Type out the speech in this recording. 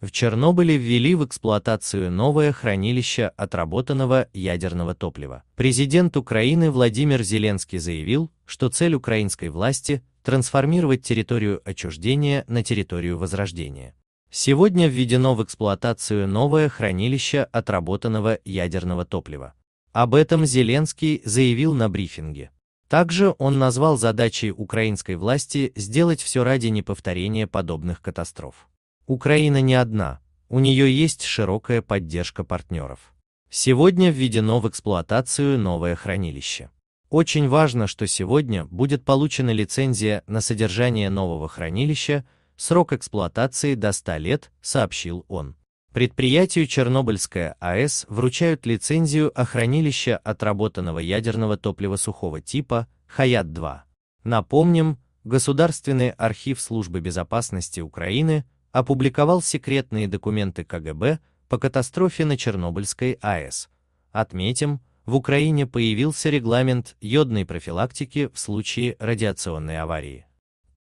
В Чернобыле ввели в эксплуатацию новое хранилище отработанного ядерного топлива. Президент Украины Владимир Зеленский заявил, что цель украинской власти – трансформировать территорию отчуждения на территорию возрождения. Сегодня введено в эксплуатацию новое хранилище отработанного ядерного топлива. Об этом Зеленский заявил на брифинге. Также он назвал задачей украинской власти сделать все ради неповторения подобных катастроф. Украина не одна, у нее есть широкая поддержка партнеров. Сегодня введено в эксплуатацию новое хранилище. Очень важно, что сегодня будет получена лицензия на содержание нового хранилища, срок эксплуатации до 100 лет, сообщил он. Предприятию Чернобыльская АЭС вручают лицензию о хранилище отработанного ядерного топлива сухого типа «Хаят-2». Напомним, Государственный архив Службы безопасности Украины опубликовал секретные документы КГБ по катастрофе на Чернобыльской АЭС. Отметим, в Украине появился регламент йодной профилактики в случае радиационной аварии.